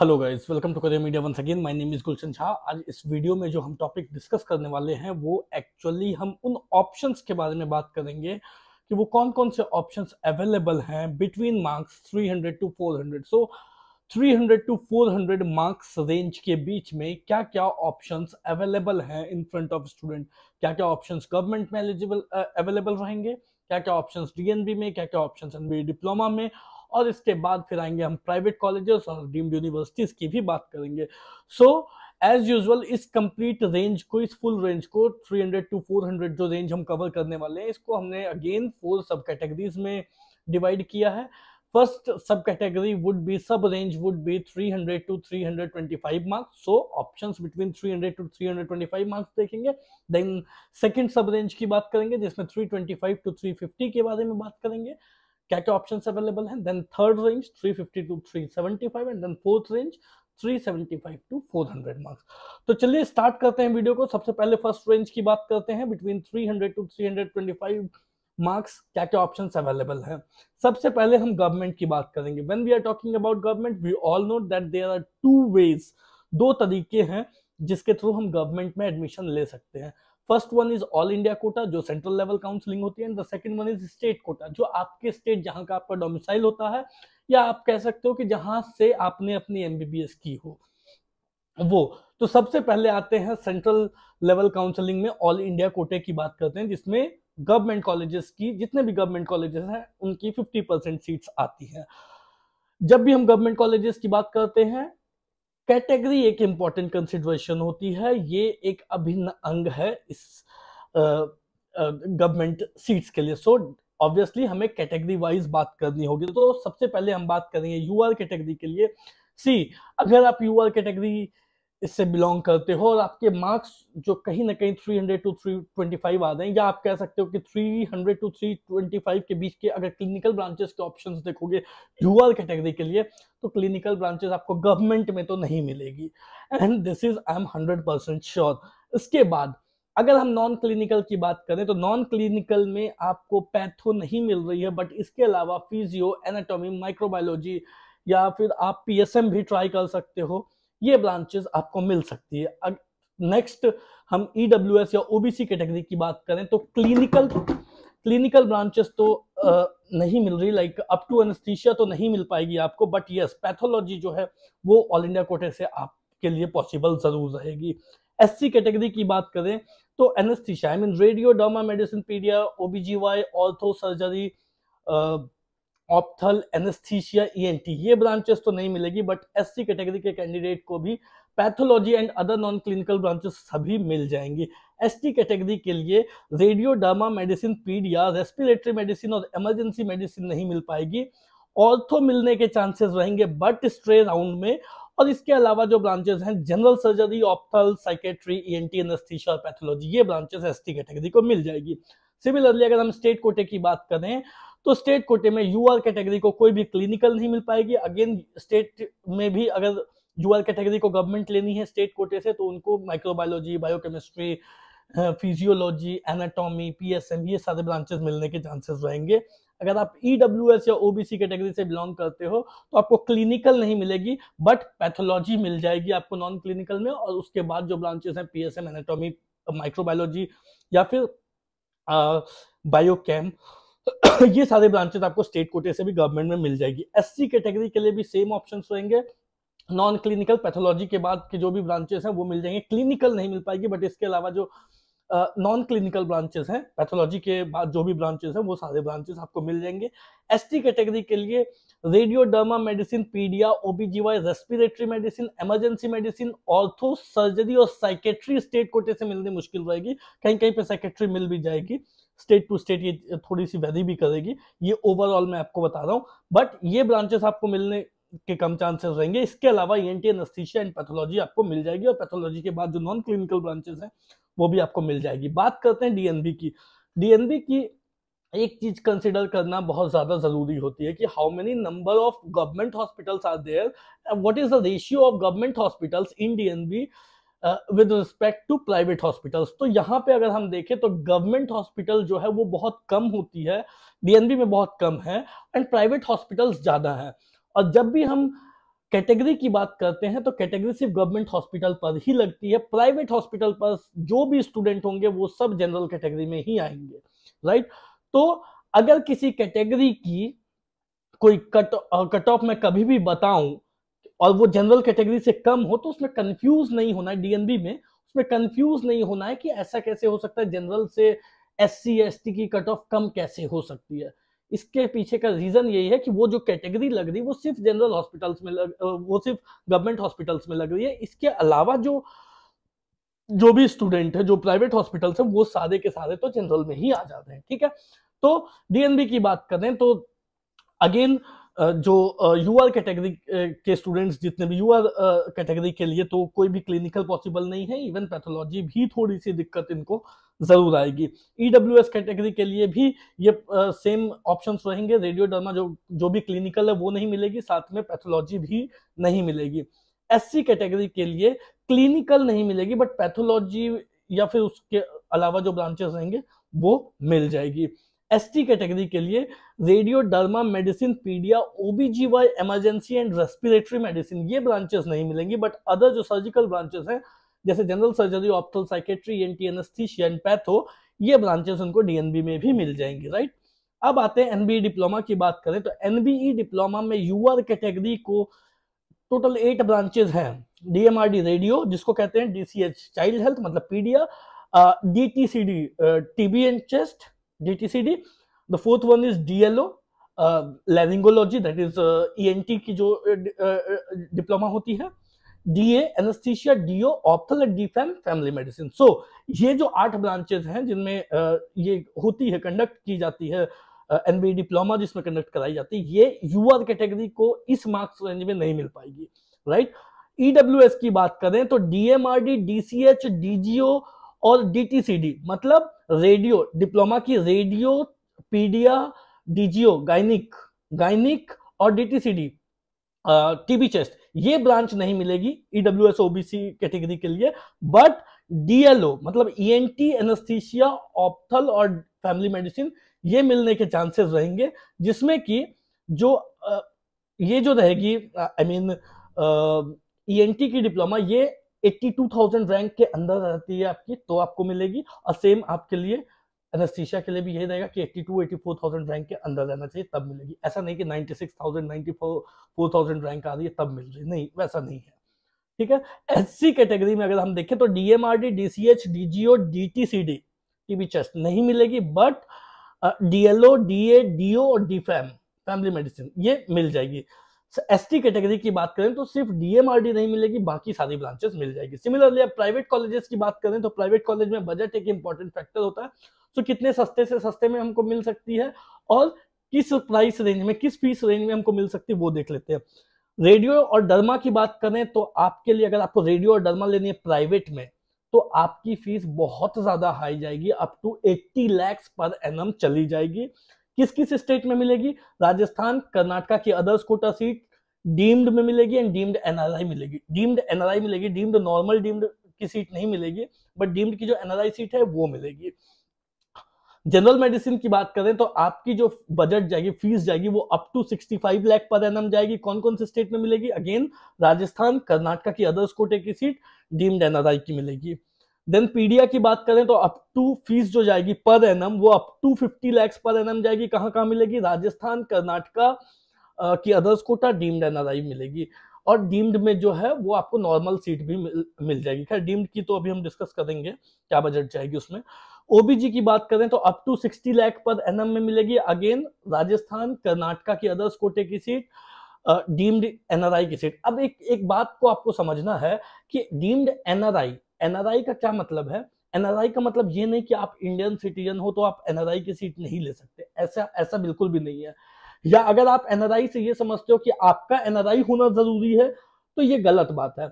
Hello guys welcome to career media once again my name is Gulshan Jha आज इस video में जो हम टॉपिक डिस्कस करने वाले हैं वो एक्चुअली हम उन ऑप्शंस के बारे में बात करेंगे कि वो कौन कौन से ऑप्शंस अवेलेबल हैं between marks 300 to 400 so so, 300 to 400 marks range के बीच में क्या क्या ऑप्शंस अवेलेबल हैं इन फ्रंट ऑफ स्टूडेंट क्या क्या ऑप्शंस गवर्नमेंट में एलिजिबल अवेलेबल रहेंगे क्या क्या ऑप्शंस डीएनबी में क्या क्या ऑप्शंस एनबी डिप्लोमा में और इसके बाद फिर आएंगे हम प्राइवेट कॉलेजेस और डीम्ड यूनिवर्सिटीज की भी बात करेंगे सो एज यूजल इस कंप्लीट रेंज को इस फुल रेंज को 300 टू 400 जो रेंज हम कवर करने वाले हैं इसको हमने अगेन फोर सब कैटेगरीज में डिवाइड किया है first subcategory would be sub range would be 300 to 325 marks so options between 300 to 325 marks देखेंगे देन सेकंड सब रेंज की बात करेंगे जिसमें 325 टू 350 के बारे में बात करेंगे क्या क्या ऑप्शन अवेलेबल हैं then third range 350 to 375 and then fourth range 375 to 400 marks तो चलिए स्टार्ट करते हैं वीडियो को सबसे पहले फर्स्ट रेंज की बात करते हैं बिटवीन 300 टू 325 मार्क्स क्या क्या ऑप्शन अवेलेबल हैं सबसे पहले हम गवर्नमेंट की बात करेंगे when we are talking about government we all know that there are two ways दो तरीके हैं जिसके थ्रू हम गवर्नमेंट में एडमिशन ले सकते हैं first one is all India quota जो सेंट्रल लेवल काउंसिलिंग होती है and the second one is state quota जो आपके स्टेट जहां का आपका डोमिसाइल होता है या आप कह सकते हो कि जहां से आपने अपनी एमबीबीएस की हो वो तो सबसे पहले आते हैं सेंट्रल लेवल काउंसिलिंग में ऑल इंडिया कोटे की बात करते हैं जिसमें गवर्नमेंट कॉलेजेस की जितने भी गवर्नमेंट कॉलेजेस हैं उनकी 50 परसेंट सीट्स आती हैं जब भी हम गवर्नमेंट कॉलेजेस की बात करते हैं कैटेगरी एक इम्पॉर्टेंट कंसिडरेशन होती है ये एक अभिन्न अंग है इस गवर्नमेंट uh, सीट्स uh, के लिए सो so, ऑब्वियसली हमें कैटेगरी वाइज बात करनी होगी तो सबसे पहले हम बात करेंगे यूआर कैटेगरी के लिए सी अगर आप यूआर कैटेगरी इससे बिलोंग करते हो और आपके मार्क्स जो कहीं ना कहीं 300 टू 325 आ रहे हैं या आप कह सकते हो कि 300 टू 325 के बीच के अगर क्लिनिकल ब्रांचेस के ऑप्शंस देखोगे यूआर कैटेगरी के लिए तो क्लिनिकल ब्रांचेस आपको गवर्नमेंट में तो नहीं मिलेगी and this is I am hundred percent sure इसके बाद अगर हम नॉन क्लिनिकल की बात करें तो नॉन क्लिनिकल में आपको पैथो नहीं मिल रही है बट इसके अलावा फिजियो एनाटॉमी माइक्रोबायोलॉजी या फिर आप पीएसएम भी ट्राई कर सकते हो ये ब्रांचेस आपको मिल सकती है नेक्स्ट हम एस e या ओबीसी कैटेगरी की बात करें तो क्लिनिकल क्लिनिकल ब्रांचेस तो आ, नहीं मिल रही लाइक अप टू एनस्थीशिया तो नहीं मिल पाएगी आपको बट यस पैथोलॉजी जो है वो ऑल इंडिया कोटे से आपके लिए पॉसिबल जरूर रहेगी एस कैटेगरी की बात करें तो anaesthesia I mean radio derma medicine paedia OBGY ortho surgery ophthal anaesthesia ENT e ये ब्रांचेस तो नहीं मिलेगी बट एससी कैटेगरी के कैंडिडेट को भी pathology and other non clinical branches सभी मिल जाएंगी एसटी कैटेगरी के लिए रेडियोडामा मेडिसिन पीड या रेस्पिरेटरी मेडिसिन और इमरजेंसी मेडिसिन नहीं मिल पाएगी ऑर्थो मिलने के चांसेस रहेंगे बट स्ट्रे राउंड में और इसके अलावा जो ब्रांचेस हैं general surgery ophthal psychiatry N T और पैथोलॉजी ये ब्रांचेस एसटी कैटेगरी को मिल जाएगी सिमिलरली अगर हम स्टेट कोटे की बात करें तो स्टेट कोटे में यू आर कैटेगरी को कोई भी क्लिनिकल नहीं मिल पाएगी अगेन स्टेट में भी अगर यू आर कैटेगरी को गवर्नमेंट लेनी है स्टेट कोटे से तो उनको microbiology biochemistry physiology anatomy PSM ये सारे ब्रांचेस मिलने के चांसेस रहेंगे अगर आप ई e या ओ बी सी कैटेगरी से बिलोंग करते हो तो आपको क्लिनिकल नहीं मिलेगी बट पैथोलॉजी मिल जाएगी आपको नॉन क्लिनिकल में और उसके बाद जो ब्रांचेस हैं P S M anatomy microbiology या फिर बायोकेम ये सारे ब्रांचेस आपको स्टेट कोटे से भी गवर्नमेंट में मिल जाएगी एससी कैटेगरी के लिए भी सेम ऑप्शन रहेंगे नॉन क्लिनिकल पैथोलॉजी के बाद के जो भी ब्रांचेस हैं वो मिल जाएंगे क्लिनिकल नहीं मिल पाएगी बट इसके अलावा जो नॉन क्लिनिकल ब्रांचेस हैं पैथोलॉजी के बाद जो भी ब्रांचेस हैं वो सारे ब्रांचेस आपको मिल जाएंगे एसटी कैटेगरी के, के लिए radioderma medicine paedia OBGY respiratory medicine emergency medicine ortho surgery और साइकेट्री स्टेट कोटे से मिलनी मुश्किल रहेगी कहीं कहीं पे साइकेट्री मिल भी जाएगी स्टेट टू स्टेट ये थोड़ी सी वैरी भी करेगी ये ओवरऑल मैं आपको बता रहा हूँ बट ये ब्रांचेस आपको मिलने के कम चांसेस रहेंगे इसके अलावा E N T and pathology आपको मिल जाएगी और पैथोलॉजी के बाद जो नॉन क्लिनिकल ब्रांचेस हैं वो भी आपको मिल जाएगी बात करते हैं डीएनबी की डीएनबी की एक चीज कंसिडर करना बहुत ज्यादा जरूरी होती है कि how many number of government hospitals are there what is the ratio of government hospitals in be with respect to private hospitals तो यहाँ पे अगर हम देखें तो गवर्नमेंट हॉस्पिटल जो है वो बहुत कम होती है डीएनबी में बहुत कम है एंड प्राइवेट हॉस्पिटल्स ज़्यादा हैं और जब भी हम कैटेगरी की बात करते हैं तो कैटेगरी सिर्फ गवर्नमेंट हॉस्पिटल पर ही लगती है प्राइवेट हॉस्पिटल पर जो भी स्टूडेंट होंगे वो सब जनरल कैटेगरी में ही आएंगे राइट right? तो अगर किसी कैटेगरी की कोई कट कट ऑफ में कभी भी बताऊं और वो जनरल कैटेगरी से कम हो तो उसमें कंफ्यूज नहीं होना है डीएनबी में उसमें कंफ्यूज नहीं होना है कि ऐसा कैसे हो सकता है जनरल से एस सी एस टी की कट ऑफ कम कैसे हो सकती है इसके पीछे का रीजन यही है कि वो जो कैटेगरी लग रही है वो सिर्फ जनरल हॉस्पिटल्स में लग वो सिर्फ गवर्नमेंट हॉस्पिटल्स में लग रही है इसके अलावा जो जो भी स्टूडेंट है जो प्राइवेट हॉस्पिटल्स है वो सारे के सारे तो जनरल में ही आ जाते हैं ठीक है तो डीएनबी की बात करें तो अगेन जो यूआर कैटेगरी के स्टूडेंट्स जितने भी यूआर कैटेगरी के लिए तो कोई भी क्लिनिकल पॉसिबल नहीं है इवन पैथोलॉजी भी थोड़ी सी दिक्कत इनको जरूर आएगी ईडब्ल्यू एस कैटेगरी के लिए भी ये सेम ऑप्शंस रहेंगे रेडियो डर्मा जो जो भी क्लिनिकल है वो नहीं मिलेगी साथ में पैथोलॉजी भी नहीं मिलेगी एस कैटेगरी के लिए क्लिनिकल नहीं मिलेगी बट पैथोलॉजी या फिर उसके अलावा जो ब्रांचेस रहेंगे वो मिल जाएगी एसटी कैटेगरी के लिए radio derma medicine paedia OBGY emergency and respiratory medicine ये ब्रांचेस नहीं मिलेंगी बट अदर जो सर्जिकल ब्रांचेस हैं जैसे general surgery ophthal psychiatry N T anaesthesia and patho ये ब्रांचेस उनको डीएनबी में भी मिल जाएंगी राइट अब आते हैं एनबीई डिप्लोमा e की बात करें तो एनबीई डिप्लोमा e में यूआर कैटेगरी को टोटल एट ब्रांचेस हैं डीएमआरडी रेडियो जिसको कहते हैं डीसीएच चाइल्ड हेल्थ मतलब paedia DTCD TB and chest DTCD. DTCD the fourth one is DLO laryngology that is ENT की जो डिप्लोमा uh, uh, uh, होती है DA, anesthesia, DO, ophthal and D Fam family medicine so ये जो आठ branches हैं जिनमें uh, ये होती है कंडक्ट की जाती है बी uh, डिप्लोमा जिसमें कंडक्ट कराई जाती है ये यू आर कैटेगरी को इस मार्क्स रेंज में नहीं मिल पाएगी राइट right? ईडब्ल्यूएस e की बात करें तो डीएमआरडी डीसीएच डीजीओ और डीटीसीडी मतलब रेडियो डिप्लोमा की radio paedia DGO gynaec gynaec और डीटीसीडी टीबी चेस्ट ये ब्रांच नहीं मिलेगी ईडब्ल्यू एस ओबीसी कैटेगरी के लिए बट डीएलओ मतलब ईएनटी एनेस्थीसिया ऑप्थल और फैमिली मेडिसिन ये मिलने के चांसेस रहेंगे जिसमें कि जो आ, ये जो रहेगी आई मीन ई एन की डिप्लोमा ये 82,000 रैंक के अंदर रहती है आपकी तो आपको मिलेगी और सेम आपके लिए एनस्थीसिया के लिए भी यही रहेगा कि 82 84,000 रैंक के अंदर रहना चाहिए तब मिलेगी ऐसा नहीं कि 96,000 94,000 रैंक आ रही है तब मिल रही नहीं वैसा नहीं है ठीक है एस कैटेगरी में अगर हम देखें तो डीएमआरडी डीसीएच डीजीओ डीटीसीडी की भी चेस्ट नहीं मिलेगी बट डीएलओ डीए डीओ और डी फैम फैमिली मेडिसिन ये मिल जाएगी एस टी कैटेगरी की बात करें तो सिर्फ डीएमआरडी नहीं मिलेगी बाकी सारी ब्रांचेस मिल जाएगी सिमिलरली आप प्राइवेट कॉलेजेस की बात करें तो प्राइवेट कॉलेज में बजट एक इंपॉर्टेंट फैक्टर होता है तो कितने सस्ते से सस्ते में हमको मिल सकती है और किस प्राइस रेंज में किस फीस रेंज में हमको मिल सकती है वो देख लेते हैं रेडियो और डरमा की बात करें तो आपके लिए अगर आपको रेडियो और डरमा लेनी है प्राइवेट में तो आपकी फीस बहुत ज्यादा हाई जाएगी up to 80 lakhs per annum चली जाएगी किस किस स्टेट में मिलेगी राजस्थान कर्नाटका की अदर्स कोटा सीट डीम्ड में मिलेगी एंड डीम्ड एनआरआई मिलेगी डीम्ड एनआरआई मिलेगी डीम्ड नॉर्मल डीम्ड की सीट नहीं मिलेगी बट डीम्ड की जो एनआरआई सीट है वो मिलेगी जनरल मेडिसिन की बात करें तो आपकी जो बजट जाएगी फीस जाएगी वो up to 65 lakh per annum जाएगी कौन कौन से स्टेट में मिलेगी अगेन राजस्थान कर्नाटका की अदर्स कोटे की सीट डीम्ड एनआरआई की मिलेगी देन पीडिया की बात करें तो अप टू फीस जो जाएगी पर एन वो up to fifty lakhs per annum जाएगी कहाँ कहाँ मिलेगी राजस्थान कर्नाटका की अदर्स कोटा डीम्ड एन मिलेगी और डीम्ड में जो है वो आपको नॉर्मल सीट भी मिल, मिल जाएगी खैर डीम्ड की तो अभी हम डिस्कस करेंगे क्या बजट जाएगी उसमें ओबीजी की बात करें तो up to sixty lakh per N में मिलेगी अगेन राजस्थान कर्नाटका की अदर्स कोटे की सीट डीम्ड एनआरआई की सीट अब एक एक बात को आपको समझना है कि डीम्ड एनआरआई एनआरआई का क्या मतलब है एनआरआई का मतलब ये नहीं कि आप इंडियन सिटीजन हो तो आप एनआरआई की सीट नहीं ले सकते ऐसा ऐसा बिल्कुल भी नहीं है या अगर आप एनआरआई से ये समझते हो कि आपका एनआरआई होना जरूरी है तो ये गलत बात है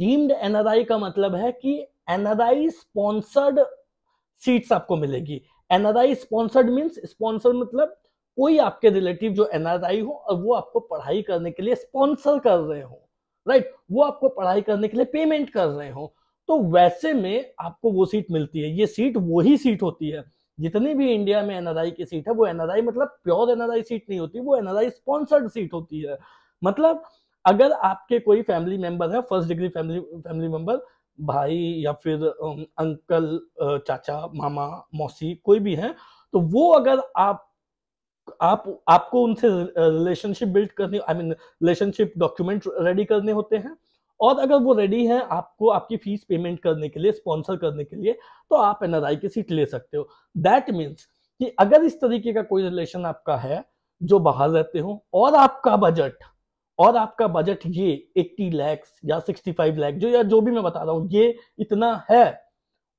डीम्ड एनआरआई का मतलब है कि एनआरआई स्पॉन्सर्ड सीट्स आपको मिलेगी एनआरआई स्पॉन्सर्ड मीन्स स्पॉन्सर मतलब कोई आपके रिलेटिव जो एनआरआई हो और वो आपको पढ़ाई करने के लिए स्पॉन्सर कर रहे हो राइट right? वो आपको पढ़ाई करने के लिए पेमेंट कर रहे हो तो वैसे में आपको वो सीट मिलती है ये सीट वही सीट होती है जितनी भी इंडिया में एनआरआई की सीट है वो एनआरआई मतलब प्योर एनआरआई सीट नहीं होती वो एनआरआई स्पॉन्सर्ड सीट होती है मतलब अगर आपके कोई फैमिली मेंबर है first degree family family member भाई या फिर अंकल चाचा मामा मौसी कोई भी है तो वो अगर आप आप आपको उनसे रिलेशनशिप बिल्ड करनी I mean relationship document ready करने होते हैं और अगर वो रेडी है आपको आपकी फीस पेमेंट करने के लिए स्पॉन्सर करने के लिए तो आप एनआरआई की सीट ले सकते हो दैट मीन्स कि अगर इस तरीके का कोई रिलेशन आपका है जो बाहर रहते हो और आपका बजट और आपका बजट ये 80 लैक्स या 65 लाख जो या जो भी मैं बता रहा हूँ ये इतना है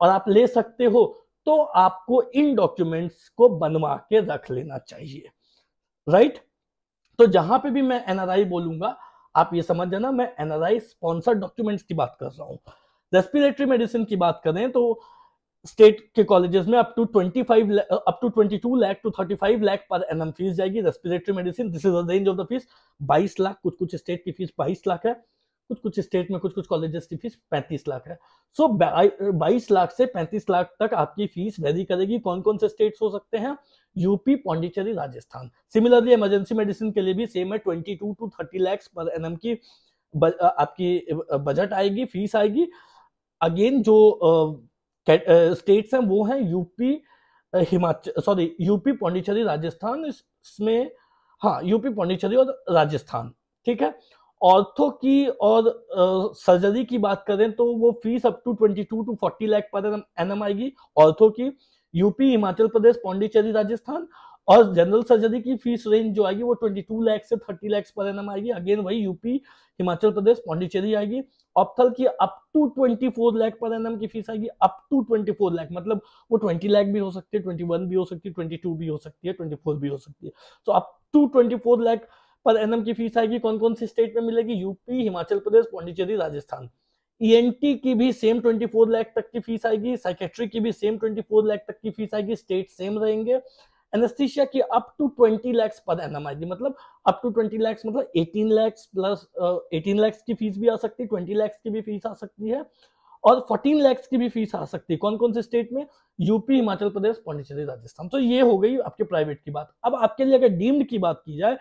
और आप ले सकते हो तो आपको इन डॉक्यूमेंट्स को बनवा के रख लेना चाहिए राइट तो जहां पे भी मैं एनआरआई बोलूंगा आप ये समझ जाना मैं एनआरआई स्पॉन्सर्ड डॉक्यूमेंट्स की बात कर रहा हूँ रेस्पिरेटरी मेडिसिन की बात करें तो स्टेट के कॉलेजेस में up to twenty five up to twenty two lakh to thirty five lakh per annum fees जाएगी respiratory medicine this is the range of the fees बाईस लाख कुछ कुछ स्टेट की फीस बाईस लाख है कुछ कुछ स्टेट में कुछ कुछ कॉलेजेस की फीस पैंतीस लाख है सो बाईस लाख से पैंतीस लाख तक आपकी फीस वेरी करेगी कौन कौन से स्टेट्स हो सकते हैं UP Pondicherry Rajasthan similarly emergency medicine के लिए भी सेम है twenty two to thirty lakhs per annum की आपकी बजट आएगी फीस आएगी अगेन जो स्टेट्स हैं वो हैं UP Himachal sorry UP Pondicherry Rajasthan इसमें हाँ यूपी पौंडीचेरी और राजस्थान ठीक है ऑर्थो की और सर्जरी की बात करें तो वो fees up to twenty two to forty lakh per annum आएगी ऑर्थो की यूपी हिमाचल प्रदेश पौंडीचेरी राजस्थान और जनरल सर्जरी की फीस रेंज जो आएगी वो 22 लाख से 30 लाख पर एन आएगी अगेन वही यूपी हिमाचल प्रदेश पौंडीचेरी आएगी ऑप्थल की up to 24 lakh per annum की फीस आएगी अप टू 24 लाख मतलब वो 20 लाख भी हो सकती है 21 भी हो सकती है 22 भी हो सकती है 24 भी हो सकती है तो up to 24 lakh per annum की फीस आएगी कौन कौन सी स्टेट में मिलेगी UP Himachal Pradesh Pondicherry Rajasthan ENT e की भी सेम 24 लाख तक की फीस आएगी साइकेट्री की भी सेम 24 लाख तक की फीस आएगी स्टेट सेम रहेंगे एनेस्थीसिया की up to 20 lakh per annum आएगी मतलब अप टू 20 लाख मतलब 18 लाख प्लस 18 लाख की फीस भी आ सकती है 20 लाख की भी फीस आ सकती है और 14 लाख की भी फीस आ सकती है कौन कौन से स्टेट में यूपी हिमाचल प्रदेश पांडिचेरी राजस्थान तो ये हो गई आपके प्राइवेट की बात अब आपके लिए अगर डीम्ड की बात की जाए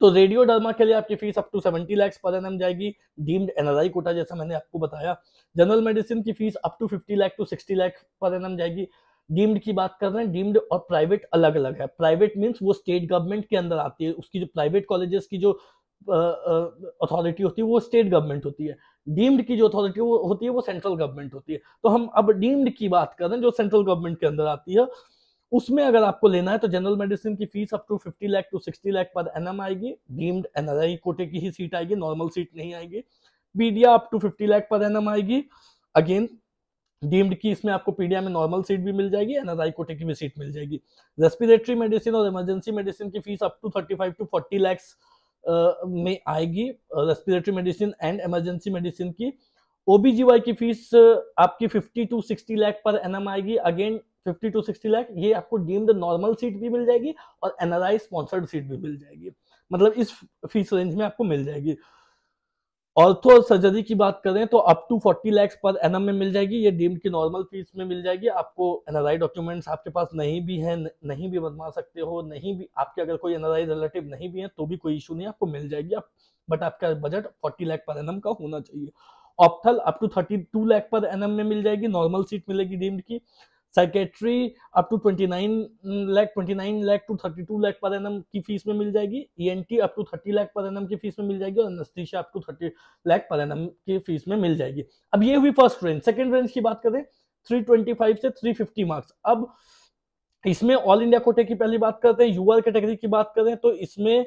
तो डर्मा के लिए आपकी fees up to seventy lakhs per annum जाएगी डीम्ड एन कोटा जैसा मैंने आपको बताया जनरल मेडिसिन की fees up to fifty lakh to sixty lakh per annum जाएगी डीम्ड की बात कर रहे हैं डीम्ड और प्राइवेट अलग अलग है प्राइवेट मीन्स वो स्टेट गवर्नमेंट के अंदर आती है उसकी जो प्राइवेट कॉलेजेस की जो अथॉरिटी होती है वो स्टेट गवर्नमेंट होती है डीम्ड की जो अथॉरिटी होती है वो सेंट्रल गवर्नमेंट होती है तो हम अब डीम्ड की बात कर रहे हैं जो सेंट्रल गवर्नमेंट के अंदर आती है उसमें अगर आपको लेना है तो जनरल मेडिसिन की fees up to 50 lakh to sixty lakh per annum आएगी डीम्ड एन कोटे की ही सीट आएगी नॉर्मल सीट नहीं आएगी pedia up to fifty lakh per annum आएगी अगेन डीम्ड की इसमें आपको पीडिया में नॉर्मल सीट भी मिल जाएगी एन कोटे की भी सीट मिल जाएगी रेस्पिरेटरी मेडिसिन और इमरजेंसी मेडिसिन की fees up to thirty five to forty lakhs में आएगी respiratory medicine and emergency medicine की ओबीजीवाई की फीस आपकी 50 टू 60 लाख पर एनएम आएगी again fifty to sixty lakh ये आपको डीम्ड नॉर्मल सीट भी मिल जाएगी और एनआरआई स्पॉन्सर्ड सीट भी मिल जाएगी मतलब इस फीस रेंज में आपको मिल जाएगी ऑर्थो सर्जरी की बात करें तो up to forty lakhs per N में मिल जाएगी ये डीम्ड की नॉर्मल फीस में मिल जाएगी आपको एनआरआई डॉक्यूमेंट्स आपके पास नहीं भी हैं नहीं भी बनवा सकते हो नहीं भी आपके अगर कोई एनआरआई रिलेटिव नहीं भी है तो भी कोई इशू नहीं आपको मिल जाएगी आप बट आपका budget forty lakh per N का होना चाहिए ऑप्थल up to 32 lakh per N में मिल जाएगी नॉर्मल सीट मिलेगी डीम्ड की psychiatry up to 29 lakh 29 lakh to 32 lakh per annum की फीस में मिल जाएगी ENT up to 30 lakh per annum की फीस में मिल जाएगी और anaesthesia up to 30 lakh per annum की फीस में मिल जाएगी अब ये हुई फर्स्ट रेंज सेकेंड रेंज की बात करें 325 से 350 मार्क्स अब इसमें ऑल इंडिया कोटे की पहली बात करते हैं यूआर कैटेगरी की बात करें तो इसमें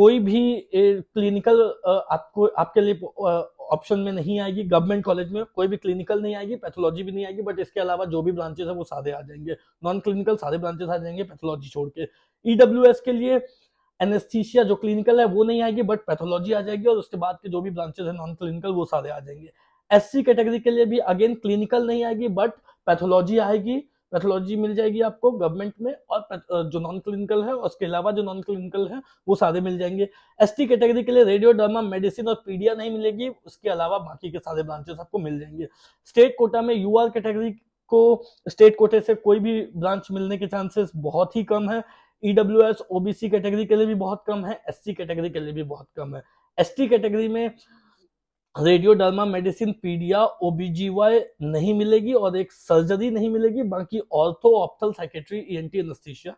कोई भी क्लिनिकल आपको आपके लिए ऑप्शन में नहीं आएगी गवर्नमेंट कॉलेज में कोई भी क्लिनिकल नहीं आएगी पैथोलॉजी भी नहीं आएगी बट इसके अलावा जो भी ब्रांचेस है वो सादे आ जाएंगे नॉन क्लिनिकल सादे ब्रांचेस आ जाएंगे पैथोलॉजी छोड़ के ईडब्ल्यू e के लिए एनेस्थीसिया जो क्लिनिकल है वो नहीं आएगी बट पैथोलॉजी आ जाएगी और उसके बाद के जो भी ब्रांचेस है नॉन क्लिनिकल वो सारे आ जाएंगे एस कैटेगरी के लिए भी अगेन क्लिनिकल नहीं आएगी बट पैथोलॉजी आएगी पैथोलॉजी मिल जाएगी आपको गवर्नमेंट में और जो नॉन क्लिनिकल है उसके अलावा जो नॉन क्लिनिकल है वो सारे मिल जाएंगे एस टी कैटेगरी के लिए रेडियो रेडियोडर्मा मेडिसिन और पीडिया नहीं मिलेगी उसके अलावा बाकी के सारे ब्रांचेस आपको मिल जाएंगे स्टेट कोटा में यू आर कैटेगरी को स्टेट कोटे से कोई भी ब्रांच मिलने के चांसेस बहुत ही कम है ईडब्ल्यू एस ओबीसी कैटेगरी के लिए भी बहुत कम है एससी कैटेगरी के लिए भी बहुत कम है एसटी कैटेगरी में रेडियोडर्मा मेडिसिन पीडिया ओबीजीवाई नहीं मिलेगी और एक सर्जरी नहीं मिलेगी बाकी ऑर्थो ऑप्थल साइकेट्री एन एनेस्थीसिया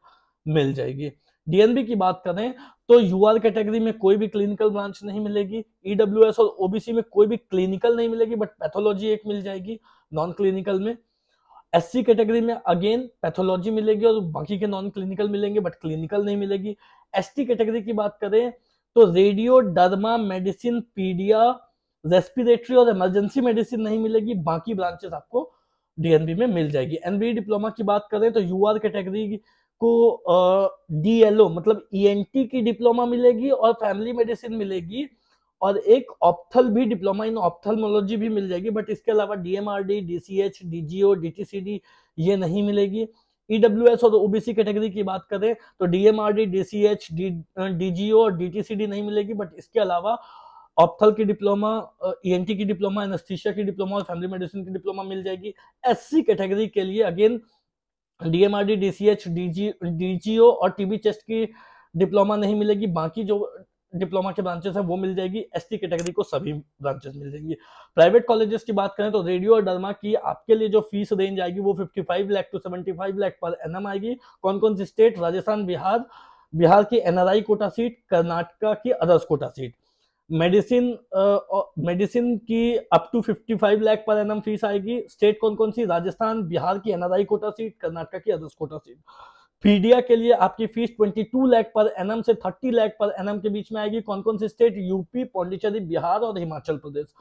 मिल जाएगी डीएनबी की बात करें तो यूआर कैटेगरी में कोई भी क्लिनिकल ब्रांच नहीं मिलेगी ईडब्ल्यूएस e और ओबीसी में कोई भी क्लिनिकल नहीं मिलेगी बट पैथोलॉजी एक मिल जाएगी नॉन क्लिनिकल में एससी कैटेगरी में अगेन पैथोलॉजी मिलेगी और बाकी के नॉन क्लिनिकल मिलेंगे बट क्लिनिकल नहीं मिलेगी एसटी कैटेगरी की बात करें तो radio derma medicine pedia respiratory और इमरजेंसी मेडिसिन नहीं मिलेगी बाकी ब्रांचेस आपको डीएनबी में मिल जाएगी एनबी डिप्लोमा e की बात करें तो यू आर कैटेगरी को ओ मतलब ईएनटी e की डिप्लोमा मिलेगी और फैमिली मेडिसिन मिलेगी और एक ऑप्थल भी डिप्लोमा इन ऑप्थलमोलॉजी भी मिल जाएगी बट इसके अलावा डीएमआरडी टी डीजीओ डी ये नहीं मिलेगी एस e और ओबीसी कैटेगरी की बात करें तो डीएमआरडी जी डीजीओ और डी टी सी डी नहीं मिलेगी बट इसके अलावा ऑप्थल की डिप्लोमा ईएनटी e की डिप्लोमा एनेस्थीसिया की डिप्लोमा और फैमिली मेडिसिन की डिप्लोमा मिल जाएगी एससी कैटेगरी के लिए again DMRD DCH DG DGO और टीबी चेस्ट की डिप्लोमा नहीं मिलेगी बाकी जो डिप्लोमा के ब्रांचेस हैं वो मिल जाएगी एसटी कैटेगरी को सभी ब्रांचेस मिल जाएंगी प्राइवेट कॉलेजेस की बात करें तो रेडियो और डर्मा की आपके लिए जो फीस रेंज आएगी वो 55 lakh to 75 lakh per annum आएगी कौन कौन सी स्टेट राजस्थान बिहार बिहार की एनआरआई कोटा सीट कर्नाटका की others quota seat medicine medicine की up to 55 lakh per annum fees आएगी स्टेट कौन कौन सी राजस्थान बिहार की एनआरआई कोटा सीट कर्नाटका की अदर्स कोटा सीट पीडिया के लिए आपकी फीस 22 लाख पर एनम से 30 लाख पर एनम के बीच में आएगी कौन कौन सी स्टेट यूपी पौंडीचेरी बिहार और हिमाचल प्रदेश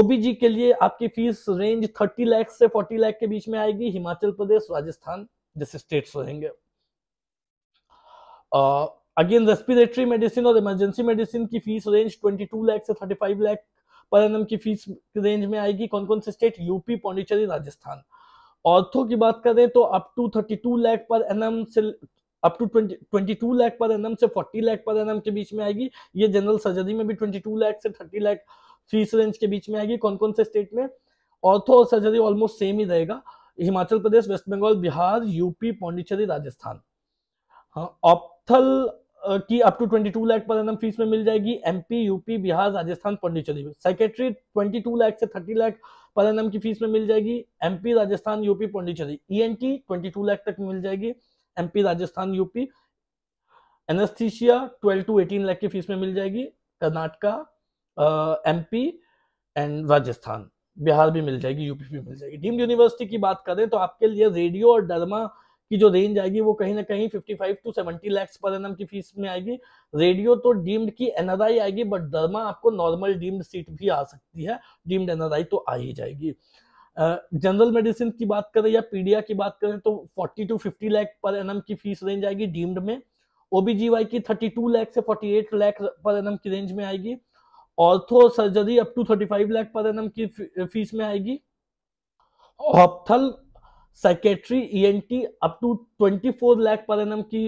ओबीजी के लिए आपकी फीस रेंज 30 लाख से 40 लाख के बीच में आएगी हिमाचल प्रदेश राजस्थान जैसे स्टेट्स रहेंगे अगेन रेस्पिरेटरी मेडिसिन और इमरजेंसी मेडिसिन की फीस रेंज 22 लाख से 35 लाख पर एनम की फीस रेंज में आएगी कौन कौन से state UP Pondicherry Rajasthan ortho की बात करें तो up to 32 lakh per annum से up to 20 22 lakh per annum से 40 लाख पर एनम के बीच में आएगी ये जनरल सर्जरी में भी 22 लाख से 30 लाख फीस रेंज के बीच में आएगी कौन कौन से स्टेट में ऑर्थो और सर्जरी ऑलमोस्ट सेम ही रहेगा हिमाचल प्रदेश वेस्ट बंगाल बिहार यूपी पौंडीचेरी राजस्थान ऑप्थल की up to twenty two lakh per annum fees में मिल जाएगी एमपी यूपी बिहार राजस्थान पांडिचेरी में सेक्रेटरी टू लैख से थर्टी लैख पर एन की फीस में मिल जाएगी MP Rajasthan UP Pondicherry twenty two lakh तक मिल जाएगी MP Rajasthan UP anaesthesia twelve to eighteen lakh की फीस में मिल जाएगी कर्नाटका एमपी एंड राजस्थान बिहार भी मिल जाएगी यूपी भी मिल जाएगी डीम्ड यूनिवर्सिटी की बात करें तो आपके लिए रेडियो और डरमा की जो रेंज आएगी वो कहीं ना कहीं 55 टू 70 लैक्स पर एनम की फीस में आएगी रेडियो तो डीम्ड की एनआरआई आएगी बट दरमा आपको नॉर्मल डीम्ड सीट भी आ सकती है डीम्ड एनआरआई तो आ ही जाएगी जनरल uh, मेडिसिन की बात करें या पीडिया की बात करें तो 40 टू 50 लाख पर एनम की फीस रेंज आएगी डीम्ड में ओबीजीवाई की 32 लाख से 48 लाख पर एनम की रेंज में आएगी ortho surgery up to 35 lakh per annum की फीस में आएगी ophthal psychiatry ENT up to 24 lakh per annum की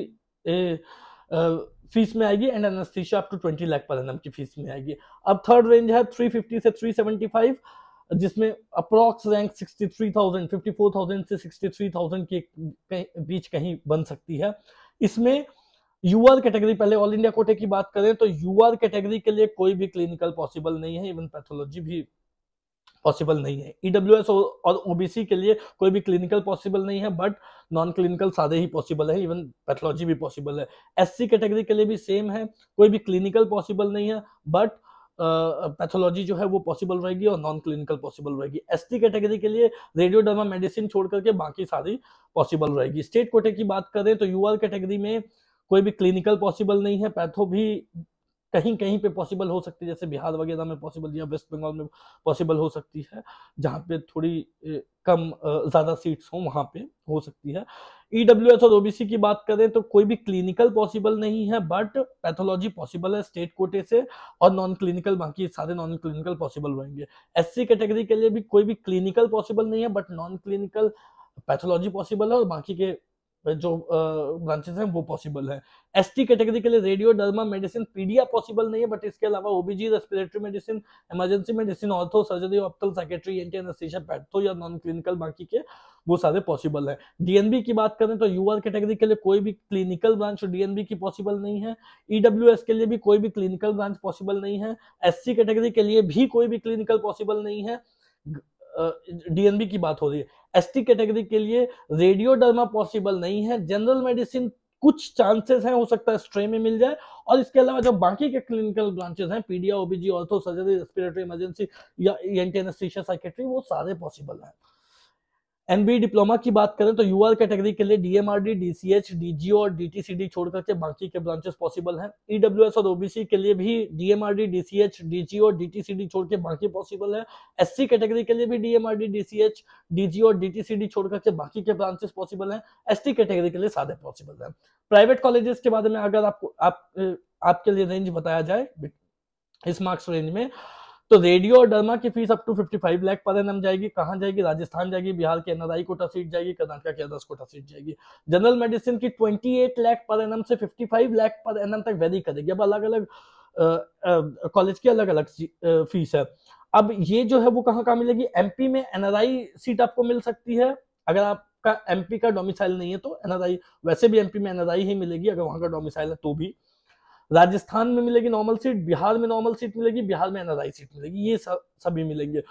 फीस में आएगी and anaesthesia up to 20 lakh per annum की फीस में आएगी अब थर्ड रेंज है 350 से 375 जिसमें अप्रॉक्स रैंक 63,000 54,000 से 63,000 के बीच कहीं बन सकती है इसमें यूआर कैटेगरी पहले ऑल इंडिया कोटे की बात करें तो यूआर कैटेगरी के लिए कोई भी क्लिनिकल पॉसिबल नहीं है इवन पैथोलॉजी भी पॉसिबल नहीं है ईडब्ल्यू e और ओबीसी के लिए कोई भी क्लिनिकल पॉसिबल नहीं है बट नॉन क्लिनिकल सारे ही पॉसिबल है इवन पैथोलॉजी भी पॉसिबल है एससी कैटेगरी के लिए भी सेम है कोई भी क्लिनिकल पॉसिबल नहीं है बट पैथोलॉजी जो है वो पॉसिबल रहेगी और नॉन क्लिनिकल पॉसिबल रहेगी एस टी कैटेगरी के लिए डर्मा मेडिसिन छोड़ करके बाकी सारी पॉसिबल रहेगी स्टेट कोटे की बात करें तो यूआर कैटेगरी में कोई भी क्लिनिकल पॉसिबल नहीं है पैथो भी कहीं कहीं पे पॉसिबल हो सकती है जैसे बिहार वगैरह में पॉसिबल या वेस्ट बंगाल में पॉसिबल हो सकती है जहाँ पे थोड़ी कम ज़्यादा सीट्स हों वहाँ पे हो सकती है ई डब्ल्यू एस और ओ की बात करें तो कोई भी क्लिनिकल पॉसिबल नहीं है बट पैथोलॉजी पॉसिबल है स्टेट कोटे से और नॉन क्लिनिकल बाकी सारे नॉन क्लिनिकल पॉसिबल होंगे एस सी कैटेगरी के लिए भी कोई भी क्लिनिकल पॉसिबल नहीं है but non clinical pathology possible है और बाकी के जो ब्रांचेस हैं वो पॉसिबल है एस टी कैटेगरी के लिए radio derma medicine pedia possible नहीं है बट इसके अलावा OBG respiratory medicine emergency medicine ortho surgery ophthal psychiatry ENT anaesthesia patho या नॉन क्लिनिकल बाकी के वो सारे पॉसिबल है डीएनबी की बात करें तो यू आर कैटेगरी के लिए कोई भी क्लिनिकल ब्रांच डीएनबी की पॉसिबल नहीं है ईडब्ल्यू e एस के लिए भी कोई भी क्लिनिकल ब्रांच पॉसिबल नहीं है एस कैटेगरी के लिए भी कोई भी क्लिनिकल पॉसिबल नहीं है डीएनबी की बात हो रही है एसटी कैटेगरी के लिए रेडियोडर्मा पॉसिबल नहीं है जनरल मेडिसिन कुछ चांसेस हैं हो सकता है स्ट्रे में मिल जाए और इसके अलावा जो बाकी के क्लिनिकल ब्रांचेस हैं pedia OBG ortho surgery respiratory emergency या एंटी साइकेट्री वो सारे पॉसिबल हैं एमबी डिप्लोमा की बात करें तो यूआर कैटेगरी के लिए डीएमआरडी डीसीएच डीजीओ और डीटीसीडी छोड़ करके बाकी के ब्रांचेस पॉसिबल हैं ईडब्ल्यूएस और ओबीसी के लिए भी डीएमआरडी डीसीएच डीजीओ डीटीसीडी छोड़ के बाकी पॉसिबल है एससी कैटेगरी के लिए भी डीएमआरडी डीसीएच डीजीओ और डीटीसीडी छोड़ करके बाकी के ब्रांचेस पॉसिबल है एस कैटेगरी के लिए सारे पॉसिबल है प्राइवेट कॉलेजेस के बारे में अगर आपको आप, आपके लिए रेंज बताया जाए इस मार्क्स रेंज में तो रेडियो और डर्मा की fees up to 55 lakh per annum जाएगी कहाँ जाएगी राजस्थान जाएगी बिहार के एनआरआई कोटा सीट जाएगी कर्नाटक के अदर्स कोटा सीट जाएगी जनरल मेडिसिन की 28 लाख पर एन से 55 लाख पर एन तक वेरी करेगी अब अलग अलग कॉलेज की अलग अलग फीस है अब ये जो है वो कहाँ कहाँ मिलेगी एमपी में एनआरआई सीट आपको मिल सकती है अगर आपका एमपी का डोमिसाइल नहीं है तो एनआरआई वैसे भी एमपी में एनआरआई ही मिलेगी अगर वहां का डोमिसाइल है तो भी राजस्थान में मिलेगी नॉर्मल सीट बिहार में नॉर्मल सीट मिलेगी बिहार में एनआरआई सीट मिलेगी ये सभी मिलेंगे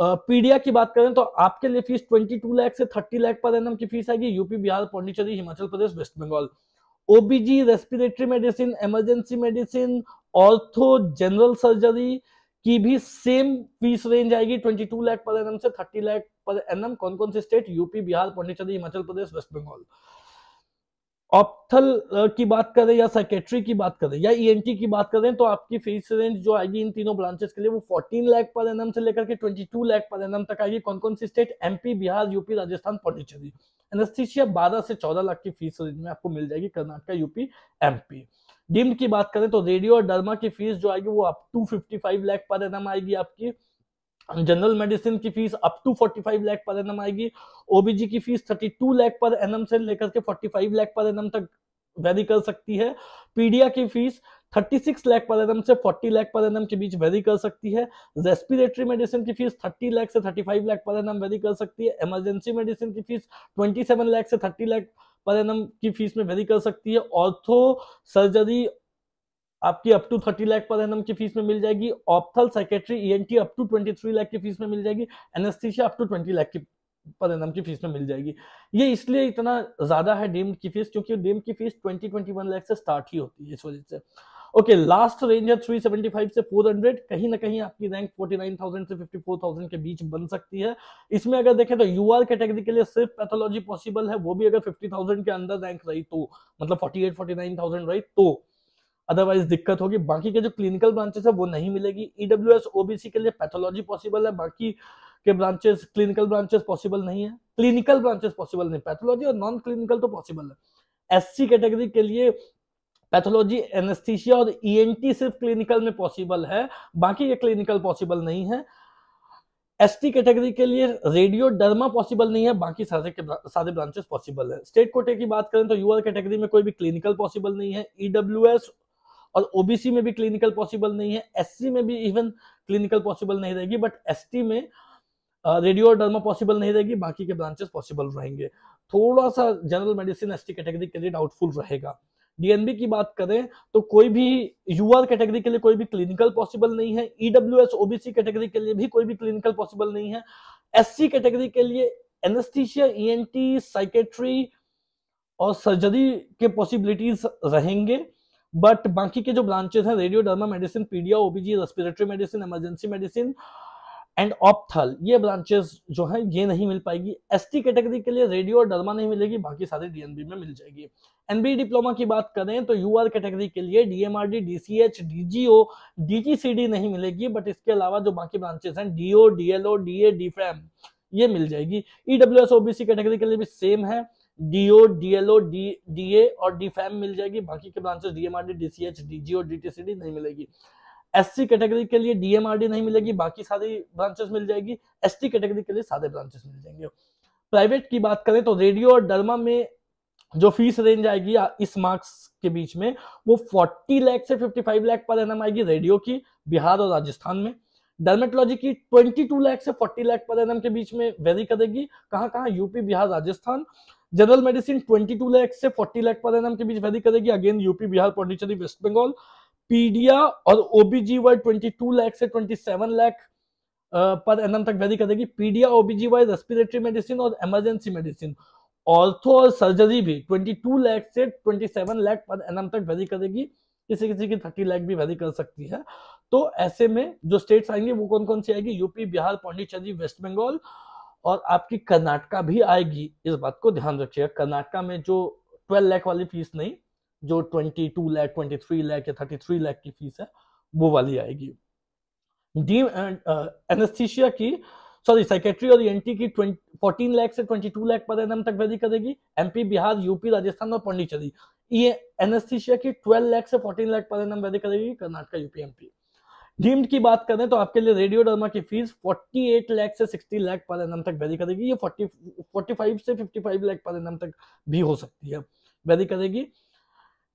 पीडिया की बात करें तो आपके लिए फीस 22 लाख से 30 लाख पर एनम की फीस आएगी UP Bihar Pondicherry Himachal Pradesh West Bengal OBG respiratory medicine emergency medicine ortho general surgery की भी सेम फीस रेंज आएगी 22 लाख पर एनम से 30 लाख पर एनम कौन कौन से state UP Bihar Pondicherry Himachal Pradesh West Bengal ophthal की बात करें या सेक्रेटरी की बात करें या ईएनटी e की बात करें तो आपकी फीस रेंज जो आएगी इन तीनों ब्रांचेस के लिए वो 14 लाख पर एन से लेकर के 22 लाख पर एन तक आएगी कौन कौन सी state MP Bihar UP Rajasthan Pondicherry anaesthesia बारह से 14 लाख की फीस रेंज में आपको मिल जाएगी कर्नाटक यूपी एमपी डिम्ड की बात करें तो रेडियो और डर्मा की फीस जो आएगी वो आप to fifty lakh per annum आएगी आपकी जनरल मेडिसिन की fees up to 45 lakh per annum आएगी ओबीजी की फीस 32 लाख पर एनम से लेकर के 45 लाख पर एनम तक वेरी कर सकती है पीडिया की फीस 36 लाख पर एनम से 40 लाख पर एनम के बीच वेरी कर सकती है रेस्पिरेटरी मेडिसिन की फीस 30 लाख से 35 लाख पर एनम वेरी कर सकती है इमरजेंसी मेडिसिन की फीस 27 लाख से 30 लाख पर एनम की फीस में वेरी कर सकती है ऑर्थो सर्जरी आपकी up to thirty lakh per annum की फीस में मिल जाएगी ophthal psychiatry ENT up to twenty three lakh की फीस में मिल जाएगी anaesthesia up to twenty lakh की पर एनम की फीस में मिल जाएगी ये इसलिए इतना ज्यादा है डीम्ड की फीस क्योंकि डीम्ड की fees twenty twenty one lakh से स्टार्ट ही होती है इस वजह से ओके लास्ट रेंज है थ्री सेवेंटी फाइव से फोर हंड्रेड कहीं ना कहीं आपकी रैंक फोर्टी नाइन थाउजेंड से फिफ्टी फोर थाउजेंड के बीच बन सकती है इसमें अगर देखें तो यू आर कैटेगरी के लिए सिर्फ पैथोलॉजी पॉसिबल है वो भी अगर फिफ्टी थाउजेंड के अंदर रैंक रही तो मतलब forty forty eight nine thousand रही तो अदरवाइज दिक्कत होगी बाकी के जो क्लिनिकल ब्रांचेस है वो नहीं मिलेगी ईडब्ल्यू एस ओबीसी के लिए पैथोलॉजी पॉसिबल है बाकी के ब्रांचेस क्लिनिकल ब्रांचेस पॉसिबल नहीं है क्लिनिकल ब्रांचेस पॉसिबल नहीं पैथोलॉजी और नॉन क्लिनिकल तो पॉसिबल है एससी कैटेगरी के लिए पैथोलॉजी एनेस्थीसिया और ईएनटी e सिर्फ क्लिनिकल में पॉसिबल है बाकी ये क्लिनिकल पॉसिबल नहीं है एसटी कैटेगरी के लिए रेडियो डर्मा पॉसिबल नहीं है बाकी सारे के सारे ब्रांचेस पॉसिबल है स्टेट कोटे की बात करें तो यूआर कैटेगरी में कोई भी क्लिनिकल पॉसिबल नहीं है ईडब्ल्यू e एस और ओबीसी में भी क्लिनिकल पॉसिबल नहीं है एससी में भी इवन क्लिनिकल पॉसिबल नहीं रहेगी बट एस में रेडियो और डर्मा पॉसिबल नहीं रहेगी बाकी के ब्रांचेस पॉसिबल रहेंगे थोड़ा सा जनरल मेडिसिन टी कैटेगरी के लिए डाउटफुल रहेगा डीएनबी की बात करें तो कोई भी यूआर कैटेगरी के लिए कोई भी क्लिनिकल पॉसिबल नहीं है ईडब्ल्यू ओबीसी कैटेगरी के लिए भी कोई भी क्लिनिकल पॉसिबल नहीं है एससी कैटेगरी के लिए एनेस्थीशिया ईएनटी साइकेट्री और सर्जरी के पॉसिबिलिटीज रहेंगे बट बाकी के जो ब्रांचेस हैं derma medicine pedia OBG respiratory medicine emergency medicine and ophthal ये ब्रांचेस जो है ये नहीं मिल पाएगी एस टी कैटेगरी के लिए रेडियो और डर्मा नहीं मिलेगी बाकी सारे डीएनबी में मिल जाएगी एनबी डिप्लोमा की बात करें तो यू आर कैटेगरी के लिए डीएमआरडी डीसीएच डीजीओ डीजीसीडी नहीं मिलेगी बट इसके अलावा जो बाकी ब्रांचेस हैं डीओ डीएलओ डीए डीफेम ये मिल जाएगी ईडब्ल्यू एस ओबीसी कैटेगरी के लिए भी सेम है डीओ डीएलओ डी डीए और डी फैम मिल जाएगी बाकी के branches DMRD DCH DGO DTCD नहीं मिलेगी एससी कैटेगरी के लिए डीएमआरडी नहीं मिलेगी बाकी सारी ब्रांचेस मिल जाएगी एसटी कैटेगरी के लिए सारे ब्रांचेस मिल जाएंगे प्राइवेट की बात करें तो रेडियो और डर्मा में जो फीस रेंज आएगी इस मार्क्स के बीच में वो 40 लाख से 55 लाख पर एनम आएगी रेडियो की बिहार और राजस्थान में डर्मेटोलॉजी की 22 लाख से 40 लाख पर एनम के बीच में वेरी करेगी कहाँ कहाँ UP Bihar Rajasthan general medicine 22 lakh से 40 लाख पर एनएम के बीच वैरी करेगी again UP Bihar Pondicherry West Bengal pedia और ओबीजीवाई 22 लाख से 27 लाख पर एनएम तक वैरी करेगी पीडिया ओबीजीवाई रेस्पिरेटरी मेडिसिन और इमरजेंसी मेडिसिन ऑर्थो और सर्जरी भी 22 लाख से 27 लाख पर एनएम तक वैरी करेगी किसी किसी की थर्टी लाख भी वैरी कर सकती है तो ऐसे में जो स्टेट्स आएंगे वो कौन कौन सी आएगी यूपी बिहार पौंडीचेरी वेस्ट बंगाल और आपकी कर्नाटका भी आएगी इस बात को ध्यान रखिएगा कर्नाटका में जो ट्वेल्व लाख वाली फीस नहीं जो twenty two lakh twenty three lakh या थर्टी थ्री लाख की फीस है वो वाली आएगी डी एनेस्थीशिया की सॉरी सेक्रेटरी और एनटी e की फोर्टीन लाख से twenty two lakh per annum तक वैली करेगी एमपी बिहार यूपी राजस्थान और पांडिचेरी ये एनेस्थीशिया की ट्वेल्व लैख से फोर्टीन लाख पर एम वेरी करेगी कर्नाटका यूपी एमपी डीम्ड की बात करें तो आपके लिए रेडियो डर्मा की फीस 48 लाख से 60 लाख पर एन तक वेरी करेगी ये 40 45 से 55 लाख पर एन तक भी हो सकती है वेरी करेगी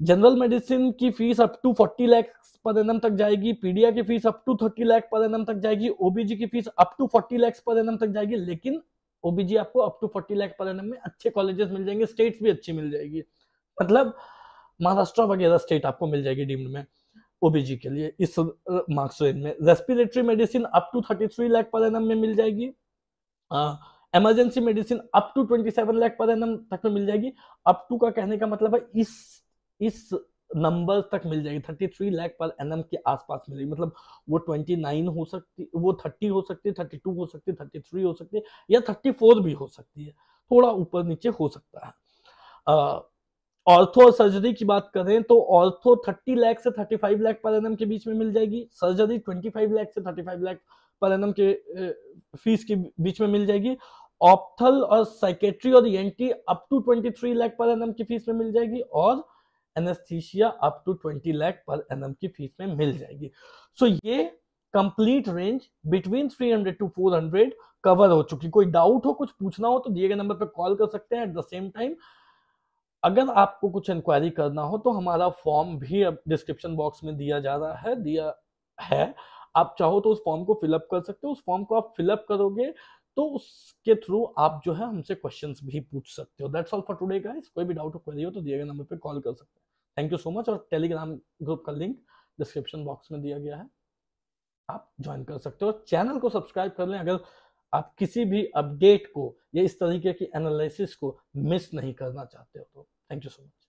जनरल मेडिसिन की fees up to 40 lakh per annum तक जाएगी पीडिया की fees up to 30 lakh per annum तक जाएगी ओबीजी की fees up to 40 lakh per annum तक जाएगी लेकिन ओबीजी आपको up to 40 lakh per N में अच्छे कॉलेजेस मिल जाएंगे स्टेट्स भी अच्छी मिल जाएगी मतलब महाराष्ट्र वगैरह स्टेट आपको मिल जाएगी डीम्ड में ओबीजी के लिए इस मार्क्स रेंज में respiratory medicine up to thirty three lakh per annum में मिल जाएगी emergency medicine up to twenty seven lakh per annum तक में मिल जाएगी अप टू का कहने का मतलब है इस इस नंबर तक मिल जाएगी थर्टी थ्री लैख पर एनएम के आसपास मिलेगी मतलब वो ट्वेंटी नाइन हो सकती वो थर्टी हो सकती है थर्टी टू हो सकती है थर्टी थ्री हो सकती है या थर्टी फोर भी हो सकती है थोड़ा ऊपर नीचे हो सकता है ऑर्थो और सर्जरी की बात करें तो ऑर्थो 30 लाख से 35 लाख पर एनम के बीच में मिल जाएगी सर्जरी 25 लाख से 35 लाख पर एनम के फीस के बीच में मिल जाएगी ऑप्थल और साइकेट्री और anti up to 23 lakh per annum की फीस में मिल जाएगी और anaesthesia up to 20 lakh per annum की फीस में मिल जाएगी सो so, ये complete range between 300 to 400 cover हो चुकी कोई डाउट हो कुछ पूछना हो तो दिए गए नंबर पर कॉल कर सकते हैं एट द सेम टाइम अगर आपको कुछ इंक्वायरी करना हो तो हमारा फॉर्म भी अब डिस्क्रिप्शन बॉक्स में दिया जा रहा है दिया है आप चाहो तो उस फॉर्म को फिलअप कर सकते हो उस फॉर्म को आप फिलअप करोगे तो उसके थ्रू आप जो है हमसे क्वेश्चन भी पूछ सकते हो that's all for today guys कोई भी डाउट हो क्वेरी हो तो दिए गए नंबर पे कॉल कर सकते हैं थैंक यू सो मच और टेलीग्राम ग्रुप का लिंक डिस्क्रिप्शन बॉक्स में दिया गया है आप ज्वाइन कर सकते हो चैनल को सब्सक्राइब कर लें अगर आप किसी भी अपडेट को या इस तरीके की एनालिसिस को मिस नहीं करना चाहते हो तो थैंक यू सो मच